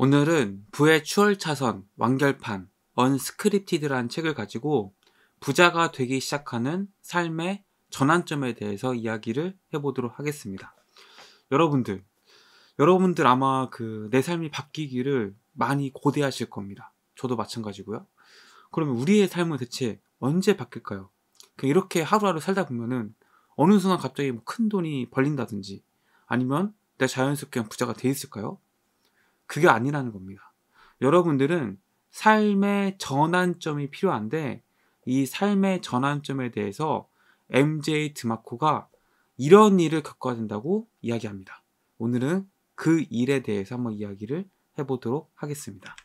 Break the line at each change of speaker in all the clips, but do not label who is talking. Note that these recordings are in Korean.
오늘은 부의 추월차선, 완결판, 언스크립티드라는 책을 가지고 부자가 되기 시작하는 삶의 전환점에 대해서 이야기를 해보도록 하겠습니다. 여러분들, 여러분들 아마 그 내 삶이 바뀌기를 많이 고대하실 겁니다. 저도 마찬가지고요. 그러면 우리의 삶은 대체 언제 바뀔까요? 그 이렇게 하루하루 살다 보면은 어느 순간 갑자기 뭐큰 돈이 벌린다든지 아니면 내가 자연스럽게 부자가 돼 있을까요? 그게 아니라는 겁니다. 여러분들은 삶의 전환점이 필요한데 이 삶의 전환점에 대해서 MJ 드마코가 이런 일을 겪어야 된다고 이야기합니다. 오늘은 그 일에 대해서 한번 이야기를 해보도록 하겠습니다.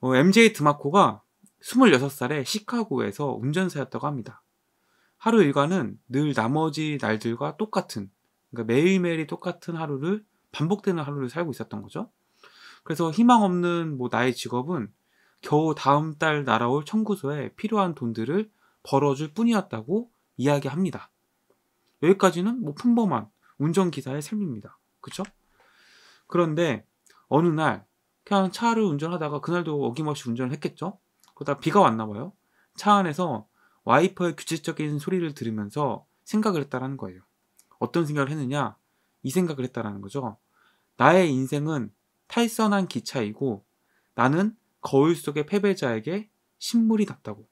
어, MJ 드마코가 26살에 시카고에서 운전사였다고 합니다. 하루 일과는 늘 나머지 날들과 똑같은, 그러니까 매일매일이 똑같은 하루를 반복되는 하루를 살고 있었던 거죠. 그래서 희망 없는 뭐 나의 직업은 겨우 다음 달 날아올 청구소에 필요한 돈들을 벌어줄 뿐이었다고 이야기합니다. 여기까지는 뭐 평범한 운전기사의 삶입니다. 그쵸? 그런데 어느 날 그냥 차를 운전하다가 그날도 어김없이 운전을 했겠죠? 그러다 비가 왔나 봐요. 차 안에서 와이퍼의 규칙적인 소리를 들으면서 생각을 했다라는 거예요. 어떤 생각을 했느냐? 이 생각을 했다라는 거죠. 나의 인생은 탈선한 기차이고 나는 거울 속의 패배자에게 신물이 났다고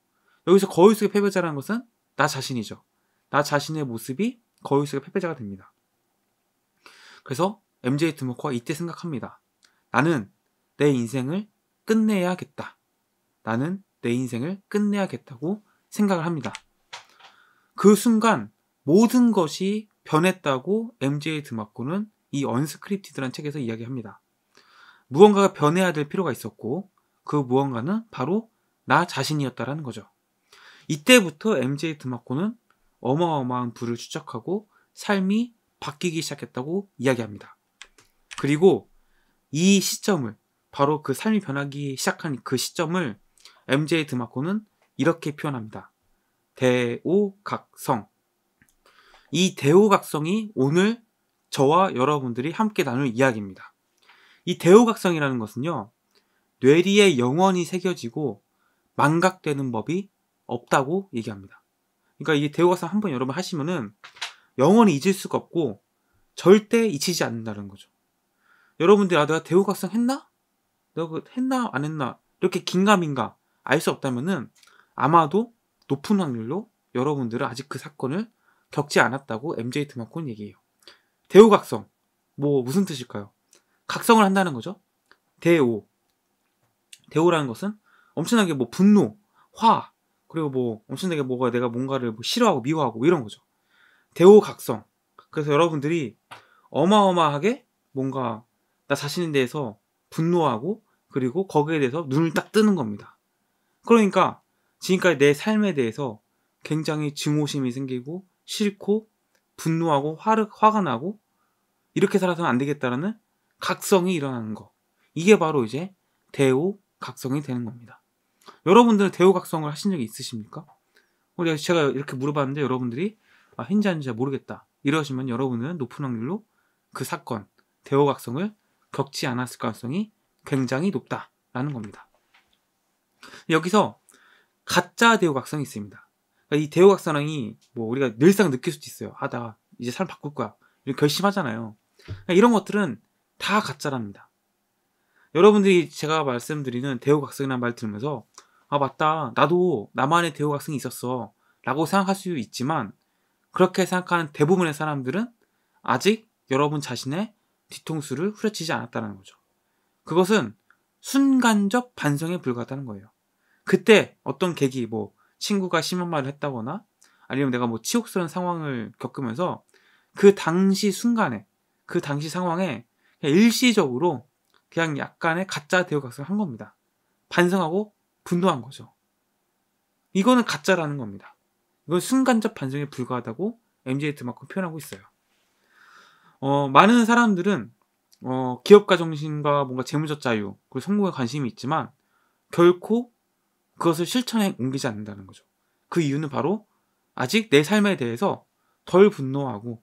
여기서 거울 속의 패배자라는 것은 나 자신이죠. 나 자신의 모습이 거울 속의 패배자가 됩니다. 그래서 MJ 드모커가 이때 생각합니다. 나는 내 인생을 끝내야겠다. 나는 내 인생을 끝내야겠다고 생각을 합니다. 그 순간 모든 것이 변했다고 MJ 드마코는 이 언스크립티드란 책에서 이야기합니다. 무언가가 변해야 될 필요가 있었고 그 무언가는 바로 나 자신이었다라는 거죠. 이때부터 MJ 드마코는 어마어마한 부를 추적하고 삶이 바뀌기 시작했다고 이야기합니다. 그리고 이 시점을 바로 그 삶이 변하기 시작한 그 시점을 MJ 드마코는 이렇게 표현합니다. 대오각성 이대우각성이 오늘 저와 여러분들이 함께 나눌 이야기입니다. 이대우각성이라는 것은요, 뇌리에 영원히 새겨지고 망각되는 법이 없다고 얘기합니다. 그러니까 이대우각성한번 여러분 하시면은 영원히 잊을 수가 없고 절대 잊히지 않는다는 거죠. 여러분들, 아, 내가 대우각성 했나? 내가 그 했나? 안 했나? 이렇게 긴가민가 알 수 없다면은 아마도 높은 확률로 여러분들은 아직 그 사건을 겪지 않았다고 MJ 드마콘 얘기해요. 대우각성. 뭐 무슨 뜻일까요? 각성을 한다는 거죠. 대우대우라는 것은 엄청나게 뭐 분노, 화, 그리고 뭐 엄청나게 뭐가 내가 뭔가를 뭐 싫어하고 미워하고 뭐 이런 거죠. 대우각성 그래서 여러분들이 어마어마하게 뭔가 나 자신에 대해서 분노하고 그리고 거기에 대해서 눈을 딱 뜨는 겁니다. 그러니까 지금까지 내 삶에 대해서 굉장히 증오심이 생기고 싫고 분노하고 화를, 화가 나고 이렇게 살아서는 안 되겠다라는 각성이 일어나는 거. 이게 바로 이제 대우 각성이 되는 겁니다. 여러분들은 대우 각성을 하신 적이 있으십니까? 어, 네, 제가 이렇게 물어봤는데 여러분들이 아, 흰자인지잘 모르겠다. 이러시면 여러분은 높은 확률로 그 사건, 대우 각성을 겪지 않았을 가능성이 굉장히 높다라는 겁니다. 여기서 가짜 대우 각성이 있습니다. 그러니까 이 대우각사랑이 뭐 우리가 늘상 느낄 수도 있어요. 아, 나 이제 삶 바꿀 거야. 이런 결심하잖아요. 그러니까 이런 것들은 다 가짜랍니다. 여러분들이 제가 말씀드리는 대우각성이라는 말 들으면서 아, 맞다. 나도 나만의 대우각성이 있었어. 라고 생각할 수 있지만 그렇게 생각하는 대부분의 사람들은 아직 여러분 자신의 뒤통수를 후려치지 않았다는 거죠. 그것은 순간적 반성에 불과하다는 거예요. 그때 어떤 계기, 뭐 친구가 심한 말을 했다거나 아니면 내가 뭐 치욕스러운 상황을 겪으면서 그 당시 순간에 그 당시 상황에 그냥 일시적으로 그냥 약간의 가짜 대우각성을 한 겁니다. 반성하고 분노한 거죠. 이거는 가짜라는 겁니다. 이건 순간적 반성에 불과하다고 m j 드마크 표현하고 있어요. 어, 많은 사람들은 어, 기업가 정신과 뭔가 재무적 자유, 그리고 성공에 관심이 있지만 결코 그것을 실천에 옮기지 않는다는 거죠. 그 이유는 바로 아직 내 삶에 대해서 덜 분노하고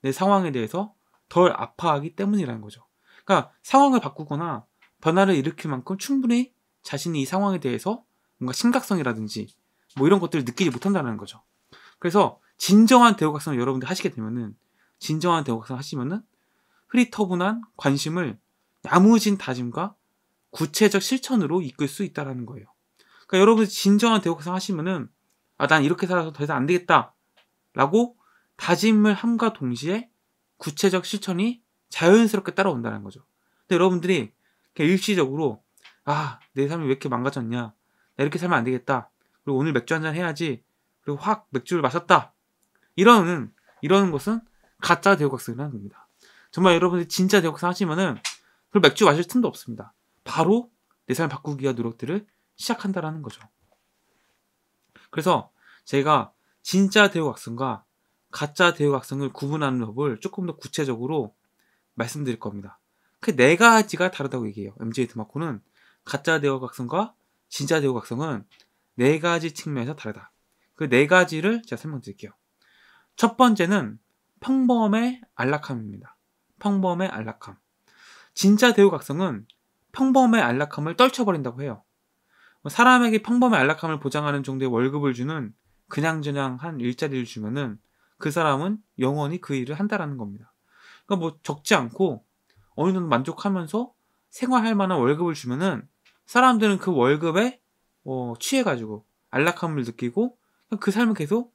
내 상황에 대해서 덜 아파하기 때문이라는 거죠. 그러니까 상황을 바꾸거나 변화를 일으킬 만큼 충분히 자신이 이 상황에 대해서 뭔가 심각성이라든지 뭐 이런 것들을 느끼지 못한다는 거죠. 그래서 진정한 대우각성을 여러분들 하시게 되면은 진정한 대우각성 하시면은 흐리터분한 관심을 야무진 다짐과 구체적 실천으로 이끌 수 있다라는 거예요. 그러니까 여러분이 진정한 대국상 하시면은 아, 난 이렇게 살아서 더 이상 안 되겠다. 라고 다짐을 함과 동시에 구체적 실천이 자연스럽게 따라온다는 거죠. 근데 여러분들이 그냥 일시적으로 아, 내 삶이 왜 이렇게 망가졌냐. 나 이렇게 살면 안 되겠다. 그리고 오늘 맥주 한잔 해야지. 그리고 확 맥주를 마셨다. 이러는, 이러는 것은 가짜 대국학습이라는 겁니다. 정말 여러분이 들 진짜 대국상 하시면은 그 맥주 마실 틈도 없습니다. 바로 내삶을 바꾸기 위한 노력들을 시작한다라는 거죠. 그래서 제가 진짜 대우각성과 가짜 대우각성을 구분하는 법을 조금 더 구체적으로 말씀드릴 겁니다. 그 네 가지가 다르다고 얘기해요. MJ 드마코는 가짜 대우각성과 진짜 대우각성은 네 가지 측면에서 다르다. 그 네 가지를 제가 설명드릴게요. 첫 번째는 평범의 안락함입니다. 평범의 안락함. 진짜 대우각성은 평범의 안락함을 떨쳐버린다고 해요. 뭐 사람에게 평범의 안락함을 보장하는 정도의 월급을 주는 그냥저냥 한 일자리를 주면은 그 사람은 영원히 그 일을 한다라는 겁니다. 그러니까 뭐 적지 않고 어느 정도 만족하면서 생활할 만한 월급을 주면은 사람들은 그 월급에 어, 취해가지고 안락함을 느끼고 그 삶을 계속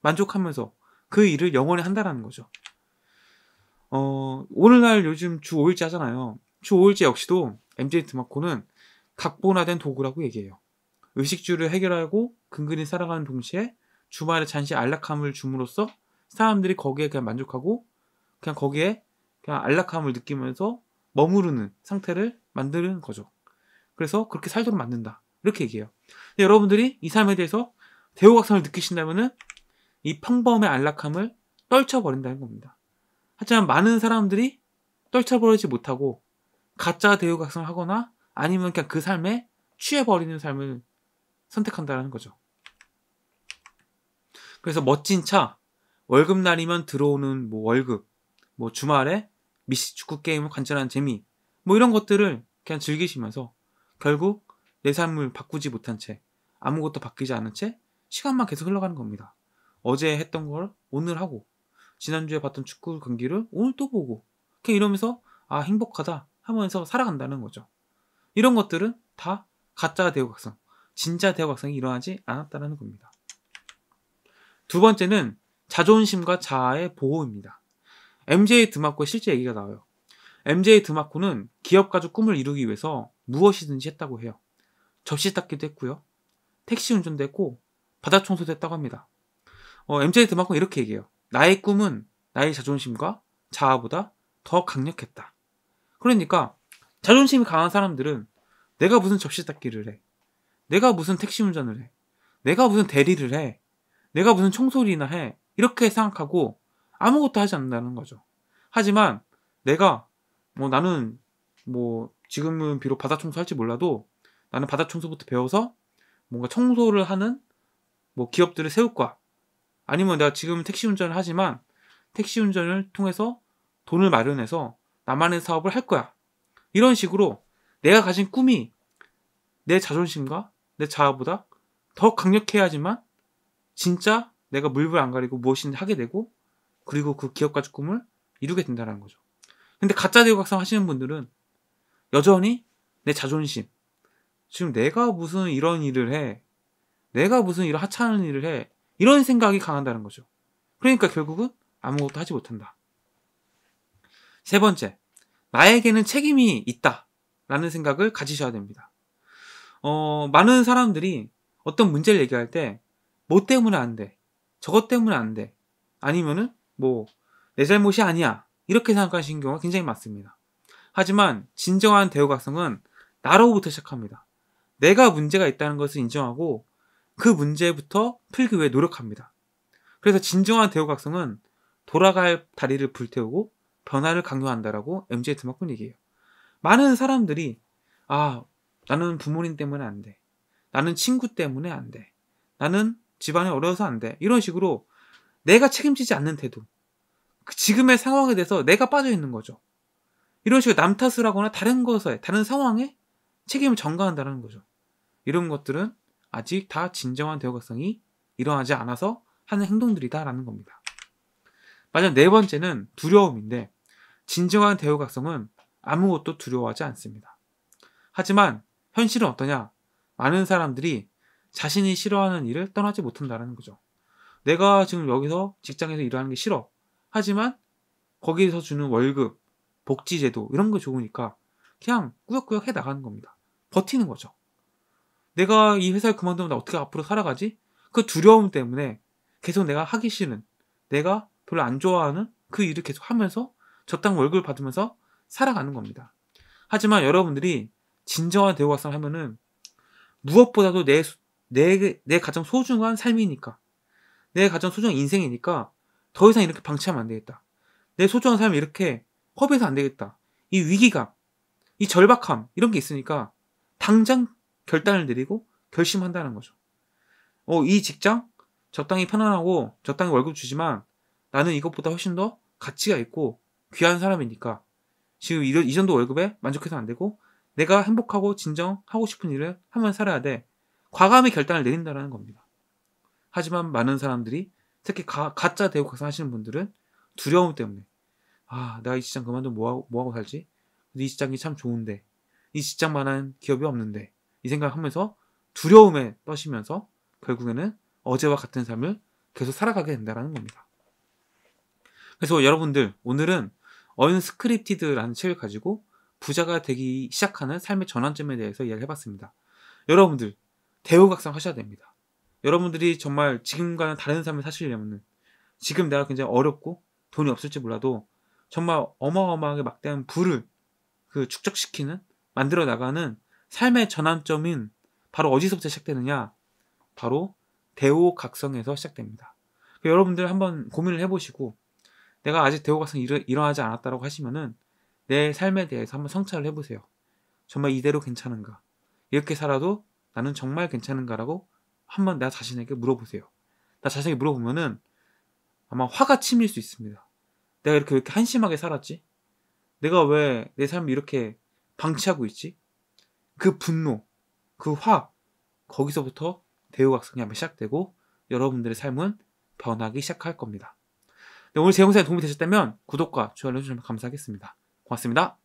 만족하면서 그 일을 영원히 한다라는 거죠. 어, 오늘날 요즘 주 5일째 하잖아요. 주 5일째 역시도 MJ 드마코는 각본화된 도구라고 얘기해요. 의식주를 해결하고 근근히 살아가는 동시에 주말에 잠시 안락함을 줌으로써 사람들이 거기에 그냥 만족하고 그냥 거기에 그냥 안락함을 느끼면서 머무르는 상태를 만드는 거죠. 그래서 그렇게 살도록 만든다. 이렇게 얘기해요. 여러분들이 이 삶에 대해서 대우각성을 느끼신다면은 이 평범의 안락함을 떨쳐버린다는 겁니다. 하지만 많은 사람들이 떨쳐버리지 못하고 가짜 대우각성을 하거나 아니면 그냥 그 삶에 취해버리는 삶을 선택한다라는 거죠. 그래서 멋진 차, 월급날이면 들어오는 뭐 월급, 뭐 주말에 미식 축구 게임을 관찰하는 재미, 뭐 이런 것들을 그냥 즐기시면서 결국 내 삶을 바꾸지 못한 채, 아무것도 바뀌지 않은 채 시간만 계속 흘러가는 겁니다. 어제 했던 걸 오늘 하고, 지난주에 봤던 축구 경기를 오늘 또 보고, 이렇게 이러면서 아, 행복하다 하면서 살아간다는 거죠. 이런 것들은 다 가짜 대우각성, 진짜 대우각성이 일어나지 않았다는 겁니다. 두 번째는 자존심과 자아의 보호입니다. MJ 드마코의 실제 얘기가 나와요. MJ 드마코는 기업 가족 꿈을 이루기 위해서 무엇이든지 했다고 해요. 접시 닦기도 했고요. 택시 운전도 했고 바다 청소도 했다고 합니다. 어, MJ 드마코는 이렇게 얘기해요. 나의 꿈은 나의 자존심과 자아보다 더 강력했다. 그러니까 자존심이 강한 사람들은 내가 무슨 접시 닦기를 해. 내가 무슨 택시 운전을 해. 내가 무슨 대리를 해. 내가 무슨 청소리나 해. 이렇게 생각하고 아무것도 하지 않는다는 거죠. 하지만 내가 뭐 나는 뭐 지금은 비록 바다 청소 할지 몰라도 나는 바다 청소부터 배워서 뭔가 청소를 하는 뭐 기업들을 세울 거야. 아니면 내가 지금 택시 운전을 하지만 택시 운전을 통해서 돈을 마련해서 나만의 사업을 할 거야. 이런 식으로 내가 가진 꿈이 내 자존심과 내 자아보다 더 강력해야지만 진짜 내가 물불 안 가리고 무엇인지 하게 되고 그리고 그 기업가치 꿈을 이루게 된다는 거죠. 근데 가짜 대우각상 하시는 분들은 여전히 내 자존심 지금 내가 무슨 이런 일을 해 내가 무슨 이런 하찮은 일을 해 이런 생각이 강한다는 거죠. 그러니까 결국은 아무것도 하지 못한다. 세 번째 나에게는 책임이 있다. 라는 생각을 가지셔야 됩니다. 어, 많은 사람들이 어떤 문제를 얘기할 때, 뭐 때문에 안 돼. 저것 때문에 안 돼. 아니면은, 뭐, 내 잘못이 아니야. 이렇게 생각하시는 경우가 굉장히 많습니다. 하지만, 진정한 대우각성은 나로부터 시작합니다. 내가 문제가 있다는 것을 인정하고, 그 문제부터 풀기 위해 노력합니다. 그래서 진정한 대우각성은 돌아갈 다리를 불태우고 변화를 강요한다라고 MZ 트마콘 얘기해요. 많은 사람들이 아 나는 부모님 때문에 안 돼. 나는 친구 때문에 안 돼. 나는 집안이 어려워서 안 돼. 이런 식으로 내가 책임지지 않는 태도. 그 지금의 상황에 대해서 내가 빠져 있는 거죠. 이런 식으로 남 탓을 하거나 다른 것에, 다른 상황에 책임을 전가한다는 거죠. 이런 것들은 아직 다 진정한 대화각성이 일어나지 않아서 하는 행동들이다라는 겁니다. 마지막 네 번째는 두려움인데, 진정한 대우각성은 아무것도 두려워하지 않습니다. 하지만 현실은 어떠냐? 많은 사람들이 자신이 싫어하는 일을 떠나지 못한다는 거죠. 내가 지금 여기서 직장에서 일하는 게 싫어. 하지만 거기에서 주는 월급, 복지제도 이런 거 좋으니까 그냥 꾸역꾸역 해 나가는 겁니다. 버티는 거죠. 내가 이 회사를 그만두면 나 어떻게 앞으로 살아가지? 그 두려움 때문에 계속 내가 하기 싫은, 내가 별로 안 좋아하는 그 일을 계속 하면서 적당 월급을 받으면서 살아가는 겁니다. 하지만 여러분들이 진정한 대우가 싸움 하면은 무엇보다도 내, 내, 내 가장 소중한 삶이니까 내 가장 소중한 인생이니까 더 이상 이렇게 방치하면 안 되겠다. 내 소중한 삶을 이렇게 허비해서 안 되겠다. 이 위기감, 이 절박함 이런 게 있으니까 당장 결단을 내리고 결심한다는 거죠. 어, 이 직장 적당히 편안하고 적당히 월급 주지만 나는 이것보다 훨씬 더 가치가 있고 귀한 사람이니까 지금 이 정도 월급에 만족해서 안 되고 내가 행복하고 진정하고 싶은 일을 하면 살아야 돼. 과감히 결단을 내린다라는 겁니다. 하지만 많은 사람들이 특히 가, 가짜 대우가상 하시는 분들은 두려움 때문에 아, 나 이 직장 그만두 뭐하고, 뭐하고 살지? 이 직장이 참 좋은데 이 직장만한 기업이 없는데 이 생각하면서 두려움에 떠시면서 결국에는 어제와 같은 삶을 계속 살아가게 된다는 겁니다. 그래서 여러분들 오늘은 언스크립티드라는 책을 가지고 부자가 되기 시작하는 삶의 전환점에 대해서 이야기를 해봤습니다. 여러분들 대우각상 하셔야 됩니다. 여러분들이 정말 지금과는 다른 삶을 사시려면 지금 내가 굉장히 어렵고 돈이 없을지 몰라도 정말 어마어마하게 막대한 부를 그 축적시키는 만들어 나가는 삶의 전환점인 바로 어디서부터 시작되느냐 바로 대우각성에서 시작됩니다. 여러분들 한번 고민을 해보시고 내가 아직 대우 각성이 일어, 일어나지 않았다라고 하시면은 내 삶에 대해서 한번 성찰을 해보세요. 정말 이대로 괜찮은가? 이렇게 살아도 나는 정말 괜찮은가라고 한번 나 자신에게 물어보세요. 나 자신에게 물어보면은 아마 화가 치밀 수 있습니다. 내가 이렇게 이렇게 한심하게 살았지? 내가 왜 내 삶을 이렇게 방치하고 있지? 그 분노, 그 화, 거기서부터 대우각성이 한번 시작되고 여러분들의 삶은 변하기 시작할 겁니다. 네, 오늘 제영상에 도움이 되셨다면 구독과 좋아요 눌러주시면 감사하겠습니다. 고맙습니다.